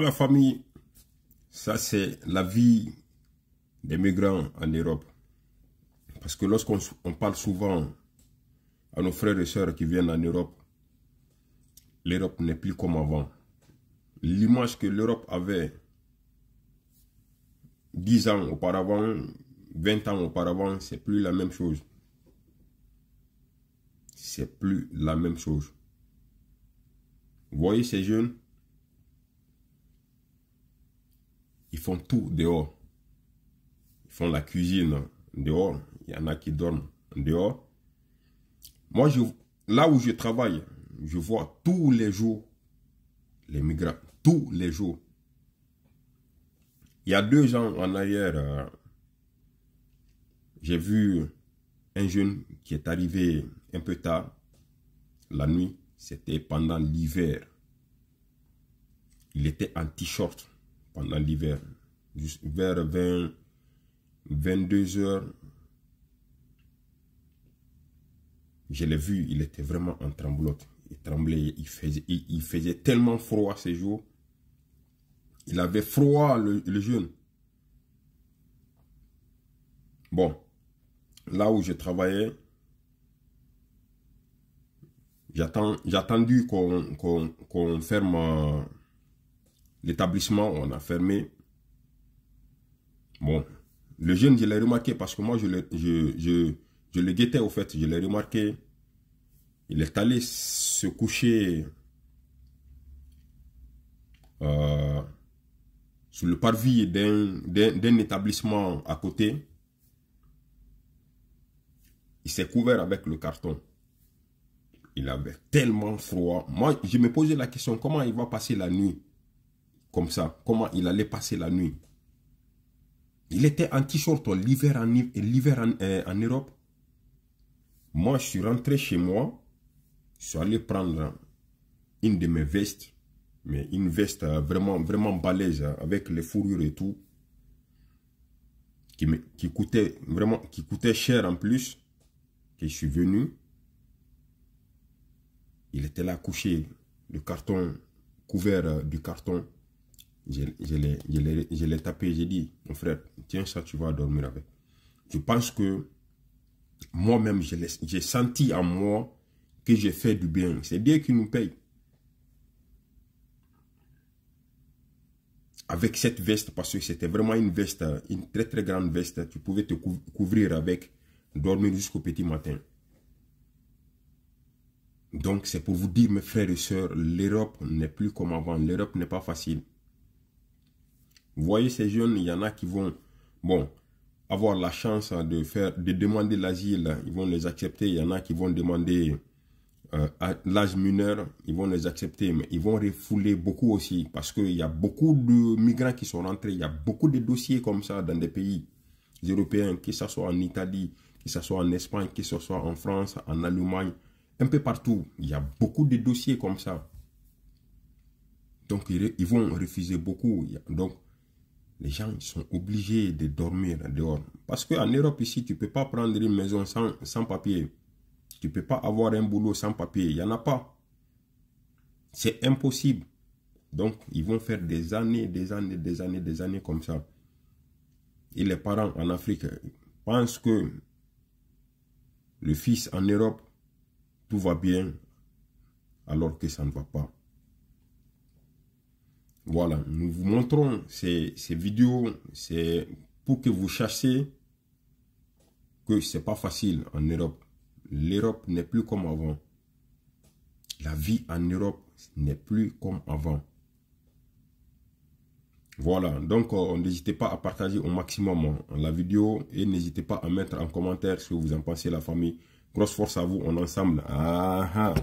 la famille, ça c'est la vie des migrants en Europe. Parce que lorsqu'on parle souvent à nos frères et sœurs qui viennent en Europe, l'Europe n'est plus comme avant. L'image que l'Europe avait 10 ans auparavant, 20 ans auparavant, c'est plus la même chose. C'est plus la même chose. voyez ces jeunes Ils font tout dehors. Ils font la cuisine dehors. Il y en a qui dorment dehors. Moi, je, là où je travaille, je vois tous les jours les migrants. Tous les jours. Il y a deux ans en arrière, euh, j'ai vu un jeune qui est arrivé un peu tard, la nuit, c'était pendant l'hiver. Il était en t-shirt pendant l'hiver, vers 20, 22 heures. Je l'ai vu, il était vraiment en tremblote. Il tremblait, il faisait, tellement froid ces jours. Il avait froid, le, jeûne... Bon, là où je travaillais, j'attends, j'ai qu'on ferme l'établissement, on a fermé. Bon, le jeune, je l'ai remarqué parce que moi, je le, je, le guettais au fait, je l'ai remarqué. Il est allé se coucher euh, sur le parvis d'un établissement à côté. Il s'est couvert avec le carton. Il avait tellement froid. Moi, je me posais la question, comment il va passer la nuit comme ça, comment il allait passer la nuit. Il était en t-shirt l'hiver en, euh, en, Europe. Moi, je suis rentré chez moi. Je suis allé prendre une de mes vestes, mais une veste euh, vraiment, vraiment balèze, euh, avec les fourrures et tout, qui, me, qui coûtait vraiment, qui coûtait cher en plus, que je suis venu. Il était là couché, le carton, couvert du carton. Je, l'ai tapé, j'ai dit, mon frère, tiens ça, tu vas dormir avec. Je pense que moi-même, j'ai senti en moi que j'ai fait du bien. C'est Dieu qui nous paye. Avec cette veste, parce que c'était vraiment une veste, une très très grande veste, tu pouvais te couvrir avec, dormir jusqu'au petit matin. Donc c'est pour vous dire, mes frères et sœurs, l'Europe n'est plus comme avant. L'Europe n'est pas facile. Vous voyez ces jeunes, il y en a qui vont, bon, avoir la chance de faire, de demander l'asile, ils vont les accepter. Il y en a qui vont demander euh, l'âge mineur, ils vont les accepter, mais ils vont refouler beaucoup aussi parce qu'il y a beaucoup de migrants qui sont rentrés. Il y a beaucoup de dossiers comme ça dans des pays européens, que ce soit en Italie, que ce soit en Espagne, que ce soit en France, en Allemagne, un peu partout. Il y a beaucoup de dossiers comme ça. Donc, ils vont refuser beaucoup. Donc, les gens ils sont obligés de dormir dehors. Parce qu'en Europe, ici, tu ne peux pas prendre une maison sans, sans papier. Tu ne peux pas avoir un boulot sans papier. Il n'y en a pas. C'est impossible. Donc, ils vont faire des années, des années, des années, des années comme ça. Et les parents en Afrique pensent que le fils en Europe, tout va bien, alors que ça ne va pas. Voilà, nous vous montrons ces, vidéos, c'est pour que vous sachiez que c'est pas facile en Europe. L'Europe n'est plus comme avant. La vie en Europe n'est plus comme avant. Voilà, donc euh, n'hésitez pas à partager au maximum hein, la vidéo et n'hésitez pas à mettre en commentaire ce que vous en pensez la famille. Grosse force à vous, on est ensemble. Ah, ah.